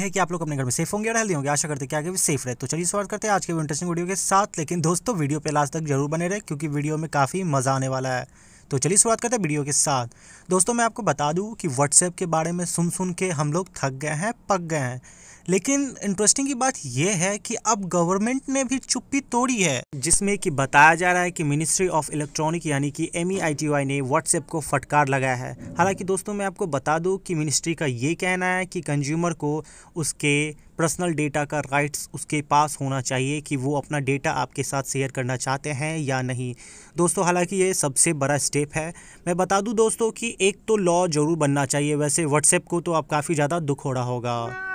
है कि आप लोग अपने घर में सेफ होंगे और हेल्दी होंगे आशा करते हैं कि आगे भी सेफ रहे तो चलिए स्वागत करते हैं आज के इंटरेस्टिंग वीडियो के साथ लेकिन दोस्तों वीडियो पे लास्ट तक जरूर बने रहे क्योंकि वीडियो में काफ़ी मज़ा आने वाला है तो चलिए शुरुआत करते हैं वीडियो के साथ दोस्तों मैं आपको बता दूं कि व्हाट्सएप के बारे में सुन सुन के हम लोग थक गए हैं पक गए हैं लेकिन इंटरेस्टिंग की बात यह है कि अब गवर्नमेंट ने भी चुप्पी तोड़ी है जिसमें कि बताया जा रहा है कि मिनिस्ट्री ऑफ इलेक्ट्रॉनिक यानी कि एम e ने व्हाट्सएप को फटकार लगाया है हालांकि दोस्तों मैं आपको बता दूं कि मिनिस्ट्री का ये कहना है कि कंज्यूमर को उसके पर्सनल डेटा का राइट्स उसके पास होना चाहिए कि वो अपना डेटा आपके साथ शेयर करना चाहते हैं या नहीं दोस्तों हालांकि ये सबसे बड़ा स्टेप है मैं बता दूं दोस्तों कि एक तो लॉ ज़रूर बनना चाहिए वैसे व्हाट्सएप को तो आप काफ़ी ज़्यादा दुख हो रहा होगा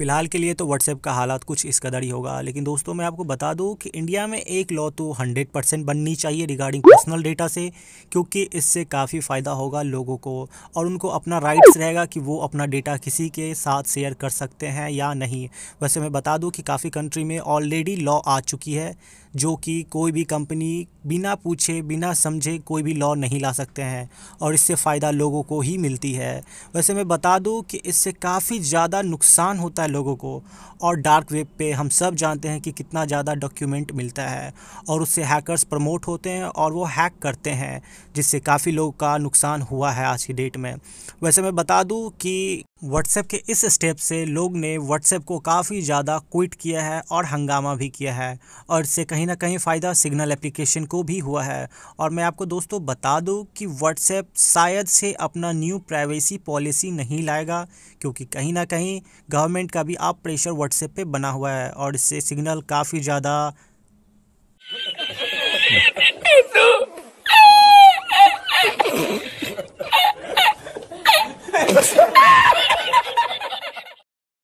फ़िलहाल के लिए तो व्हाट्सएप का हालात कुछ इस कदर ही होगा लेकिन दोस्तों मैं आपको बता दूं कि इंडिया में एक लॉ तो 100 परसेंट बननी चाहिए रिगार्डिंग पर्सनल डेटा से क्योंकि इससे काफ़ी फ़ायदा होगा लोगों को और उनको अपना राइट्स रहेगा कि वो अपना डेटा किसी के साथ शेयर कर सकते हैं या नहीं वैसे मैं बता दूँ कि काफ़ी कंट्री में ऑलरेडी लॉ आ चुकी है जो कि कोई भी कंपनी बिना पूछे बिना समझे कोई भी लॉ नहीं ला सकते हैं और इससे फ़ायदा लोगों को ही मिलती है वैसे मैं बता दूँ कि इससे काफ़ी ज़्यादा नुकसान होता है लोगों को और डार्क वेब पे हम सब जानते हैं कि कितना ज़्यादा डॉक्यूमेंट मिलता है और उससे हैकर्स प्रमोट होते हैं और वो हैक करते हैं जिससे काफ़ी लोगों का नुकसान हुआ है आज की डेट में वैसे मैं बता दूँ कि व्हाट्सएप के इस स्टेप से लोग ने व्हाट्सएप को काफ़ी ज़्यादा क्विट किया है और हंगामा भी किया है और इससे कहीं ना कहीं फ़ायदा सिग्नल एप्लीकेशन को भी हुआ है और मैं आपको दोस्तों बता दूं कि व्हाट्सएप शायद से अपना न्यू प्राइवेसी पॉलिसी नहीं लाएगा क्योंकि कहीं ना कहीं गवर्नमेंट का भी आप प्रेशर व्हाट्सएप पर बना हुआ है और इससे सिग्नल काफ़ी ज़्यादा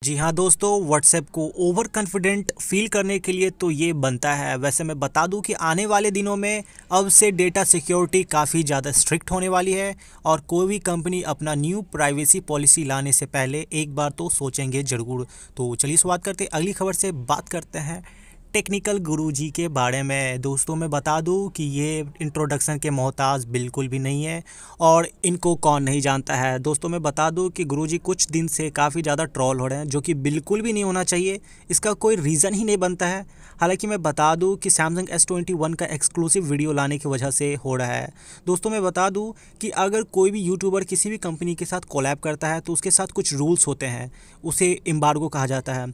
जी हाँ दोस्तों व्हाट्सएप को ओवर कॉन्फिडेंट फील करने के लिए तो ये बनता है वैसे मैं बता दूं कि आने वाले दिनों में अब से डेटा सिक्योरिटी काफ़ी ज़्यादा स्ट्रिक्ट होने वाली है और कोई भी कंपनी अपना न्यू प्राइवेसी पॉलिसी लाने से पहले एक बार तो सोचेंगे ज़रूर तो चलिए शुरुआत करते अगली खबर से बात करते हैं टेक्निकल गुरुजी के बारे में दोस्तों मैं बता दूं कि ये इंट्रोडक्शन के मोहताज बिल्कुल भी नहीं है और इनको कौन नहीं जानता है दोस्तों मैं बता दूं कि गुरुजी कुछ दिन से काफ़ी ज़्यादा ट्रॉल हो रहे हैं जो कि बिल्कुल भी नहीं होना चाहिए इसका कोई रीज़न ही नहीं बनता है हालांकि मैं बता दूँ कि सैमसंग एस ट्वेंटी वन का एक्सक्लूसिव वीडियो लाने की वजह से हो रहा है दोस्तों मैं बता दूँ कि अगर कोई भी यूट्यूबर किसी भी कंपनी के साथ कोलैब करता है तो उसके साथ कुछ रूल्स होते हैं उसे एम्बार्गो कहा जाता है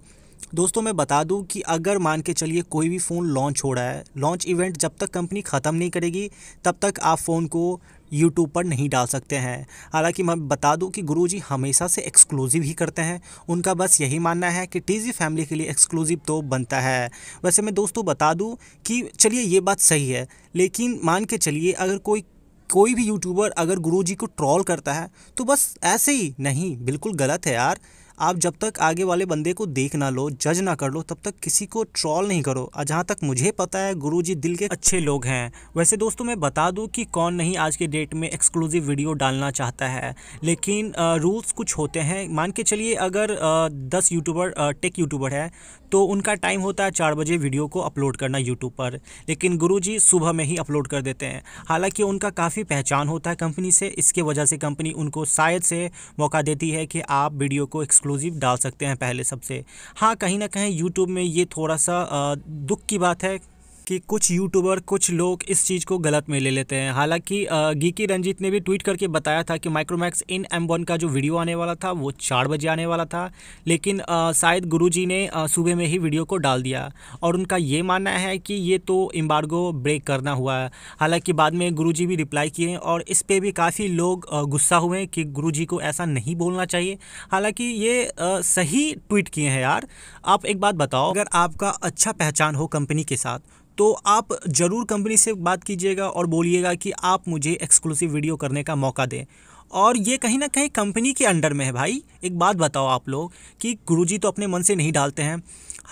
दोस्तों मैं बता दूं कि अगर मान के चलिए कोई भी फ़ोन लॉन्च हो रहा है लॉन्च इवेंट जब तक कंपनी ख़त्म नहीं करेगी तब तक आप फ़ोन को यूट्यूब पर नहीं डाल सकते हैं हालांकि मैं बता दूं कि गुरुजी हमेशा से एक्सक्लूसिव ही करते हैं उनका बस यही मानना है कि टीजी फैमिली के लिए एक्सक्लूसिव तो बनता है वैसे मैं दोस्तों बता दूं कि चलिए ये बात सही है लेकिन मान के चलिए अगर कोई कोई भी यूट्यूबर अगर गुरु को ट्रॉल करता है तो बस ऐसे ही नहीं बिल्कुल गलत है यार आप जब तक आगे वाले बंदे को देख ना लो जज ना कर लो तब तक किसी को ट्रॉल नहीं करो जहाँ तक मुझे पता है गुरु जी दिल के अच्छे लोग हैं वैसे दोस्तों मैं बता दूँ कि कौन नहीं आज के डेट में एक्सक्लूसिव वीडियो डालना चाहता है लेकिन रूल्स कुछ होते हैं मान के चलिए अगर दस यूट्यूबर टेक यूट्यूबर है तो उनका टाइम होता है चार बजे वीडियो को अपलोड करना यूट्यूब पर लेकिन गुरु जी सुबह में ही अपलोड कर देते हैं हालांकि उनका काफ़ी पहचान होता है कंपनी से इसके वजह से कंपनी उनको शायद से मौका देती है कि आप वीडियो को एक्सक्लूसिव डाल सकते हैं पहले सबसे हाँ कहीं ना कहीं यूट्यूब में ये थोड़ा सा दुख की बात है कि कुछ यूट्यूबर कुछ लोग इस चीज़ को गलत में ले लेते हैं हालांकि गीकी रंजीत ने भी ट्वीट करके बताया था कि माइक्रोमैक्स इन एम वन का जो वीडियो आने वाला था वो चार बजे आने वाला था लेकिन शायद गुरु जी ने सुबह में ही वीडियो को डाल दिया और उनका ये मानना है कि ये तो इम्बार्गो ब्रेक करना हुआ है हालाँकि बाद में गुरु जी भी रिप्लाई किए और इस पर भी काफ़ी लोग गुस्सा हुए कि गुरु जी को ऐसा नहीं बोलना चाहिए हालाँकि ये सही ट्वीट किए हैं यार आप एक बात बताओ अगर आपका अच्छा पहचान हो कंपनी के साथ तो आप ज़रूर कंपनी से बात कीजिएगा और बोलिएगा कि आप मुझे एक्सक्लूसिव वीडियो करने का मौका दें और ये कहीं ना कहीं कंपनी के अंडर में है भाई एक बात बताओ आप लोग कि गुरुजी तो अपने मन से नहीं डालते हैं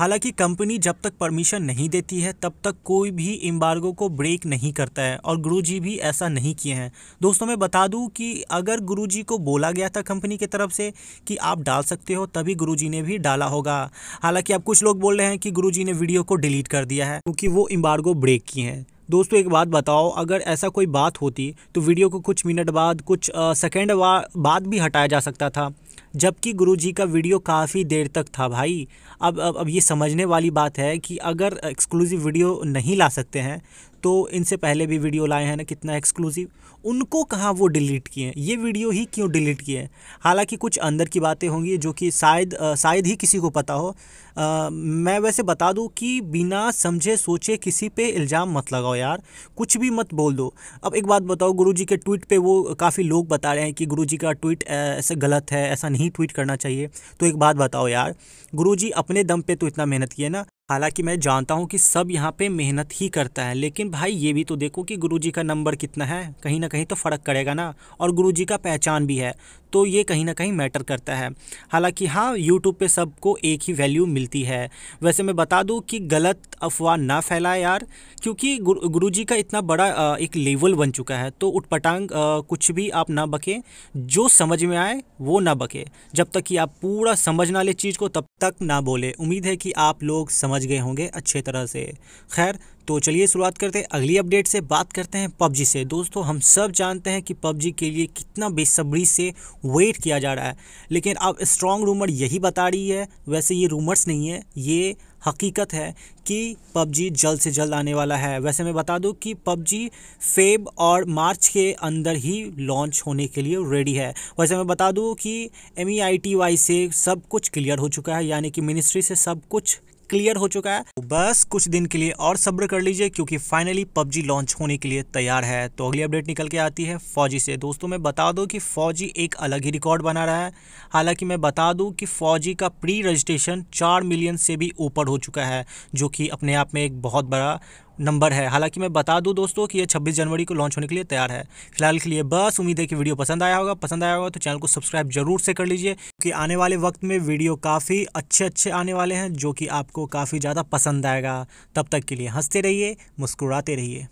हालांकि कंपनी जब तक परमिशन नहीं देती है तब तक कोई भी इम्बार्गो को ब्रेक नहीं करता है और गुरुजी भी ऐसा नहीं किए हैं दोस्तों मैं बता दूं कि अगर गुरुजी को बोला गया था कंपनी की तरफ से कि आप डाल सकते हो तभी गुरु ने भी डाला होगा हालांकि अब कुछ लोग बोल रहे हैं कि गुरु ने वीडियो को डिलीट कर दिया है क्योंकि वो इम्बार्गो ब्रेक की हैं दोस्तों एक बात बताओ अगर ऐसा कोई बात होती तो वीडियो को कुछ मिनट बाद कुछ सेकेंड बाद भी हटाया जा सकता था जबकि गुरु जी का वीडियो काफ़ी देर तक था भाई अब अब अब ये समझने वाली बात है कि अगर एक्सक्लूसिव वीडियो नहीं ला सकते हैं तो इनसे पहले भी वीडियो लाए हैं ना कितना एक्सक्लूसिव उनको कहाँ वो डिलीट किए हैं ये वीडियो ही क्यों डिलीट किए हैं हालांकि कुछ अंदर की बातें होंगी जो कि शायद शायद ही किसी को पता हो आ, मैं वैसे बता दूँ कि बिना समझे सोचे किसी पे इल्ज़ाम मत लगाओ यार कुछ भी मत बोल दो अब एक बात बताओ गुरुजी के ट्वीट पे वो काफ़ी लोग बता रहे हैं कि गुरु का ट्वीट ऐसे गलत है ऐसा नहीं ट्वीट करना चाहिए तो एक बात बताओ यार गुरु अपने दम पे तो इतना मेहनत किए ना हालांकि मैं जानता हूँ कि सब यहाँ पे मेहनत ही करता है लेकिन भाई ये भी तो देखो कि गुरुजी का नंबर कितना है कहीं ना कहीं तो फ़र्क करेगा ना और गुरुजी का पहचान भी है तो ये कहीं ना कहीं मैटर करता है हालांकि हाँ यूट्यूब पे सबको एक ही वैल्यू मिलती है वैसे मैं बता दूँ कि गलत अफवाह ना फैलाए यार क्योंकि गुरु गुरु का इतना बड़ा एक लेवल बन चुका है तो उठपटांग कुछ भी आप ना बकें जो समझ में आए वो ना बकें जब तक कि आप पूरा समझ ना ले चीज़ को तब तक ना बोले उम्मीद है कि आप लोग समझ गए होंगे अच्छे तरह से खैर तो चलिए शुरुआत करते हैं अगली अपडेट से बात करते हैं पबजी से दोस्तों हम सब जानते हैं कि पबजी के लिए कितना बेसब्री से वेट किया जा रहा है लेकिन अब स्ट्रॉन्ग रूमर यही बता रही है वैसे ये रूमर्स नहीं है ये हकीकत है कि पबजी जल्द से जल्द आने वाला है वैसे मैं बता दूं कि पबजी फेब और मार्च के अंदर ही लॉन्च होने के लिए रेडी है वैसे मैं बता दूं कि एम e से सब कुछ क्लियर हो चुका है यानी कि मिनिस्ट्री से सब कुछ क्लियर हो चुका है तो बस कुछ दिन के लिए और सब्र कर लीजिए क्योंकि फाइनली पबजी लॉन्च होने के लिए तैयार है तो अगली अपडेट निकल के आती है फौजी से दोस्तों मैं बता दूं कि फौजी एक अलग ही रिकॉर्ड बना रहा है हालांकि मैं बता दूं कि फौजी का प्री रजिस्ट्रेशन चार मिलियन से भी ऊपर हो चुका है जो कि अपने आप में एक बहुत बड़ा नंबर है हालांकि मैं बता दूं दोस्तों कि ये 26 जनवरी को लॉन्च होने के लिए तैयार है फिलहाल के लिए बस उम्मीद है कि वीडियो पसंद आया होगा पसंद आया होगा तो चैनल को सब्सक्राइब जरूर से कर लीजिए क्योंकि आने वाले वक्त में वीडियो काफ़ी अच्छे अच्छे आने वाले हैं जो कि आपको काफ़ी ज़्यादा पसंद आएगा तब तक के लिए हंसते रहिए मुस्कुराते रहिए